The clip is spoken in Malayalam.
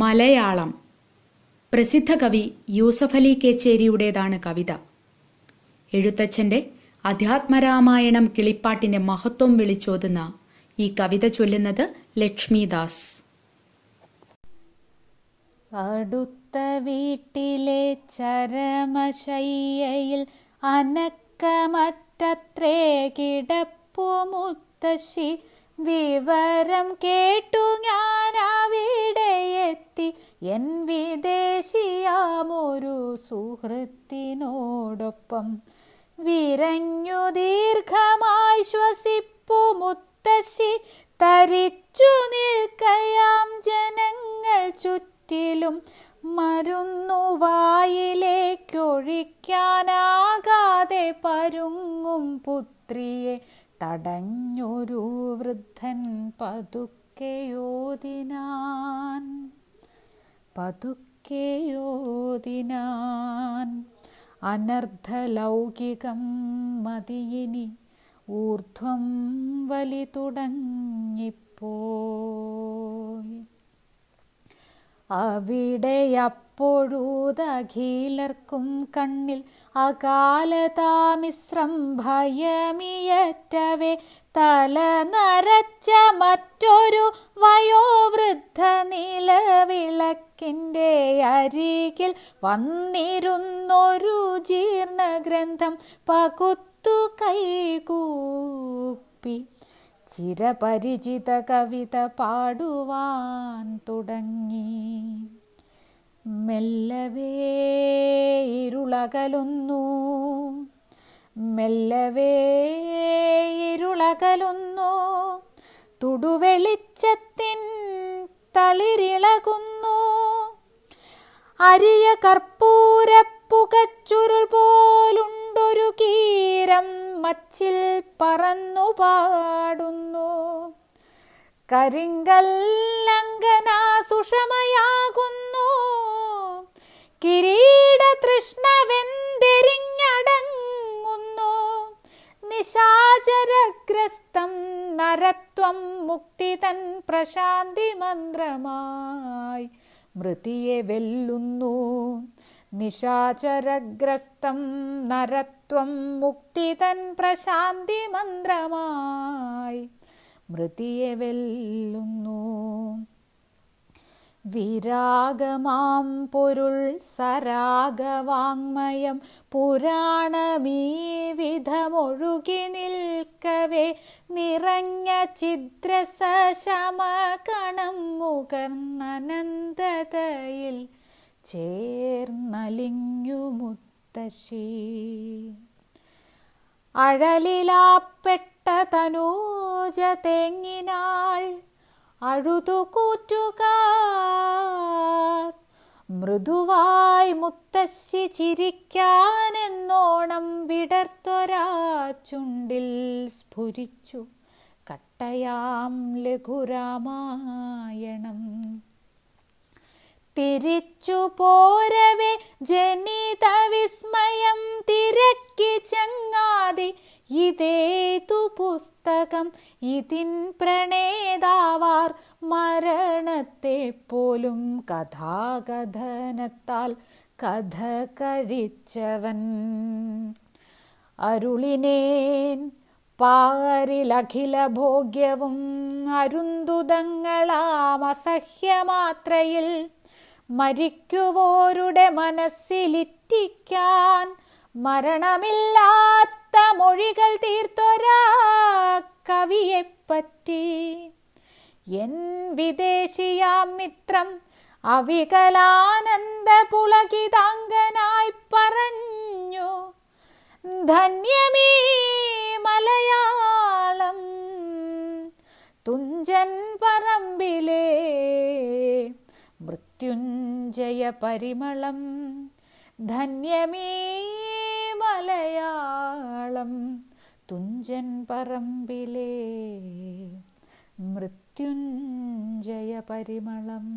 മലയാളം പ്രസിദ്ധ കവി യൂസഫലി കേച്ചേരിയുടേതാണ് കവിത എഴുത്തച്ഛൻ്റെ അധ്യാത്മരാമായണം കിളിപ്പാട്ടിൻ്റെ മഹത്വം വിളിച്ചോതുന്ന ഈ കവിത ചൊല്ലുന്നത് ലക്ഷ്മിദാസ് അടുത്ത വീട്ടിലെ ചരമശയ്യയിൽ അനക്കമറ്റത്രേ കിടപ്പു മുത്തശ്ശി വിവരം കേട്ടു ഞാൻ അവിടെ എത്തി എൻ വിദേശിയാമൊരു സുഹൃത്തിനോടൊപ്പം വിരഞ്ഞു ദീർഘമായി ശ്വസിപ്പു മുത്തശ്ശി തരിച്ചു നിൽക്കയാം ജനങ്ങൾ ചുറ്റിലും മരുന്നു വായിലേക്കൊഴിക്കാനാകാതെ പരുങ്ങും പുത്രിയെ തടഞ്ഞൊരു വൃദ്ധൻ പതുക്കെയോതിനാൻ പതുക്കെയോതിനാൻ അനർദ്ധലൗകികം മതിയിനി ഊർധ്വം വലി തുടങ്ങിപ്പോയി അവിടെ അപ്പോഴൂതഖീലർക്കും കണ്ണിൽ അകാലതാമിശ്രം ഭയമിയറ്റവേ തല നരച്ച മറ്റൊരു വയോവൃദ്ധ നിലവിളക്കിൻ്റെ അരികിൽ വന്നിരുന്നൊരു ജീർണഗ്രന്ഥം പകുത്തു കൈകൂപ്പി ചിരപരിചിത കവിത പാടുവാൻ തുടങ്ങി മെല്ലവേ ഇരുളകലുന്നു മെല്ലവേ ഇരുളകലുന്നു തുടുവെളിച്ചത്തിൻ തളിരിളകുന്നു അരിയ കർപ്പൂരപ്പുകച്ചുരുൾ പോ മച്ചിൽ പറന്നു പാടുന്നു കരിങ്കല്ലങ്കന സുഷമയാകുന്നു കിരീട തൃഷ്ണവെന്തെരിഞ്ഞടങ്ങുന്നു നിശാചരഗ്രസ്തം നരത്വം മുക്തി തൻ പ്രശാന്തി മന്ത്രമായി മൃതിയെ വെല്ലുന്നു നിശാചരഗ്രസ്തം നരത്വം മുക്തിതൻ പ്രശാന്തി മന്ത്രമായി മൃതിയെ വെല്ലുന്നു വിരാഗമാം പൊരുൾ സരാഗവാങ്മയം പുരാണമീവിധമൊഴുകി നിൽക്കവേ നിറഞ്ഞ ചിദ്രസശമകണം മുകർന്നനന്തതയിൽ ചേർന്നലിഞ്ഞു മുത്തശ്ശി അഴലിലാപ്പെട്ട തനൂജ തെങ്ങിനാൾ അഴുതുകൂറ്റുക മൃദുവായി മുത്തശ്ശി ചിരിക്കാനെന്നോണം വിടർത്തൊരാ ചുണ്ടിൽ സ്ഫുരിച്ചു കട്ടയാം ലഘുരാമായണം തിരിച്ചു പോരവേ ജനിത വിസ്മയം തിരക്കി ചങ്ങാതി ഇതേതു പുസ്തകം ഇതിൻ പ്രണേതാവാർ മരണത്തെ പോലും കഥാകഥനത്താൽ കഥ കഴിച്ചവൻ അരുളിനേൻ പാരിലഖില ഭോഗ്യവും അരുന്തുതങ്ങളാം അസഹ്യമാത്രയിൽ മരിക്കുവോരുടെ മനസ്സിലിറ്റിക്കാൻ മരണമില്ലാത്ത മൊഴികൾ തീർത്തൊരാ കവിയെപ്പറ്റി എൻ വിദേശിയാം മിത്രം അവികലാനന്ദ പുളകിതാങ്കനായി പറഞ്ഞു ധന്യമീ മലയാളം തുഞ്ചൻ പറമ്പിലേ മൃത്യുഞ്ജയപരിമളം ധന്യമേ മലയാളം തുഞ്ചൻ പറമ്പിലേ മൃത്യുഞ്ജയപരിമളം